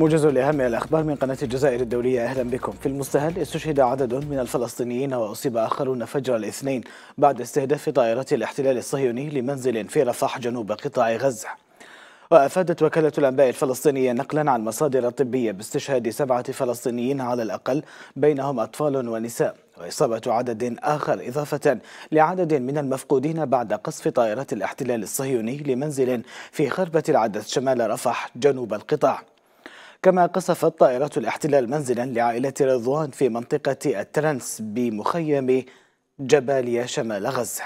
موجز لأهم الأخبار من قناة الجزائر الدولية أهلا بكم في المستهل استشهد عدد من الفلسطينيين وأصيب آخرون فجر الاثنين بعد استهداف طائرات الاحتلال الصهيوني لمنزل في رفح جنوب قطاع غزة وأفادت وكالة الأنباء الفلسطينية نقلا عن مصادر طبية باستشهاد سبعة فلسطينيين على الأقل بينهم أطفال ونساء وإصابة عدد آخر إضافة لعدد من المفقودين بعد قصف طائرات الاحتلال الصهيوني لمنزل في خربة العدس شمال رفح جنوب القطاع كما قصفت طائرات الاحتلال منزلا لعائلة رضوان في منطقة الترنس بمخيم جباليا شمال غزة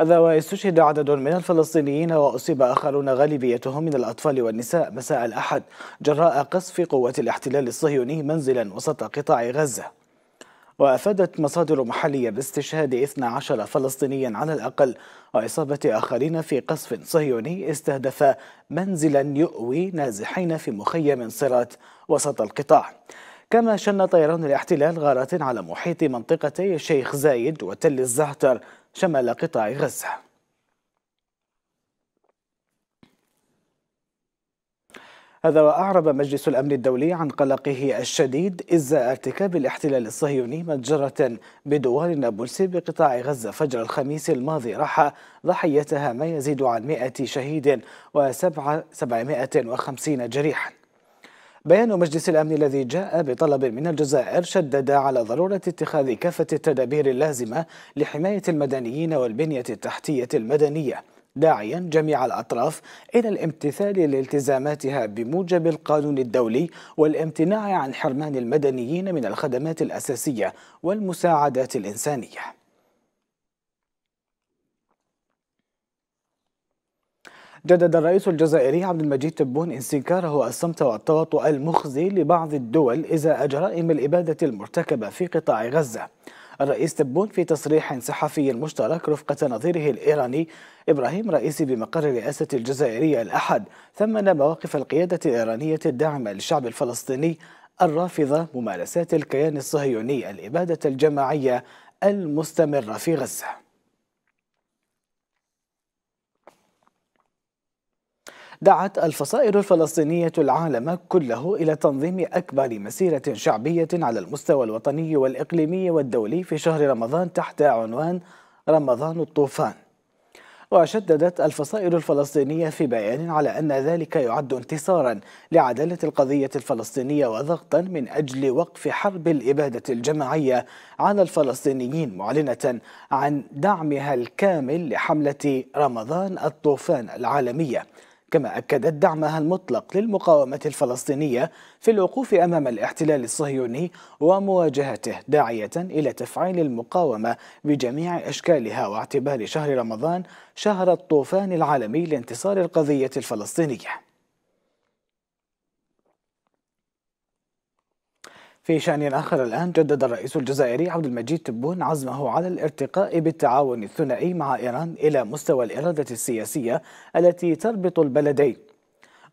هذا استشهد عدد من الفلسطينيين وأصيب آخرون غالبيتهم من الأطفال والنساء مساء الأحد جراء قصف قوات الاحتلال الصهيوني منزلا وسط قطاع غزة وأفادت مصادر محلية باستشهاد 12 فلسطينيا على الأقل وإصابة آخرين في قصف صهيوني استهدف منزلا يؤوي نازحين في مخيم صرات وسط القطاع كما شن طيران الاحتلال غارات على محيط منطقتي الشيخ زايد وتل الزعتر شمال قطاع غزة هذا وأعرب مجلس الأمن الدولي عن قلقه الشديد إزاء ارتكاب الاحتلال الصهيوني متجرة بدوار النابلسي بقطاع غزة فجر الخميس الماضي راح ضحيتها ما يزيد عن 100 شهيد و750 جريحاً بيان مجلس الأمن الذي جاء بطلب من الجزائر شدد على ضرورة اتخاذ كافة التدابير اللازمة لحماية المدنيين والبنية التحتية المدنية داعيا جميع الأطراف إلى الامتثال لالتزاماتها بموجب القانون الدولي والامتناع عن حرمان المدنيين من الخدمات الأساسية والمساعدات الإنسانية جدد الرئيس الجزائري عبد المجيد تبون انسكاره الصمت والتواطؤ المخزي لبعض الدول إزاء جرائم الإبادة المرتكبة في قطاع غزة الرئيس تبون في تصريح صحفي مشترك رفقة نظيره الإيراني إبراهيم رئيسي بمقر الرئاسة الجزائرية الأحد ثمن مواقف القيادة الإيرانية الداعمة للشعب الفلسطيني الرافضة ممارسات الكيان الصهيوني الإبادة الجماعية المستمرة في غزة دعت الفصائل الفلسطينية العالم كله إلى تنظيم أكبر مسيرة شعبية على المستوى الوطني والإقليمي والدولي في شهر رمضان تحت عنوان رمضان الطوفان وشددت الفصائل الفلسطينية في بيان على أن ذلك يعد انتصارا لعدالة القضية الفلسطينية وضغطا من أجل وقف حرب الإبادة الجماعية على الفلسطينيين معلنة عن دعمها الكامل لحملة رمضان الطوفان العالمية كما أكدت دعمها المطلق للمقاومة الفلسطينية في الوقوف أمام الاحتلال الصهيوني ومواجهته داعية إلى تفعيل المقاومة بجميع أشكالها واعتبار شهر رمضان شهر الطوفان العالمي لانتصار القضية الفلسطينية في شأن آخر الآن جدد الرئيس الجزائري عبد المجيد تبون عزمه على الارتقاء بالتعاون الثنائي مع إيران إلى مستوى الإرادة السياسية التي تربط البلدين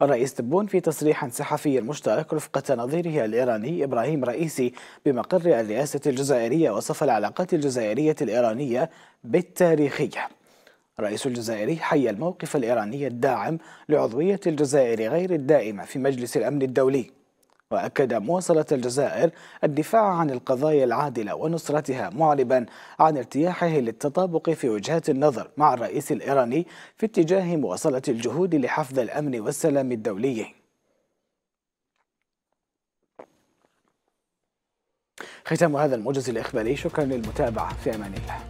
الرئيس تبون في تصريح صحفي مشترك رفقة نظيره الإيراني إبراهيم رئيسي بمقر الرئاسة الجزائرية وصف العلاقات الجزائرية الإيرانية بالتاريخية الرئيس الجزائري حي الموقف الإيراني الداعم لعضوية الجزائر غير الدائمة في مجلس الأمن الدولي وأكد مواصلة الجزائر الدفاع عن القضايا العادلة ونصرتها معربا عن ارتياحه للتطابق في وجهات النظر مع الرئيس الإيراني في اتجاه مواصلة الجهود لحفظ الأمن والسلام الدولي ختام هذا الموجز الإخباري شكرا للمتابعة في أمان الله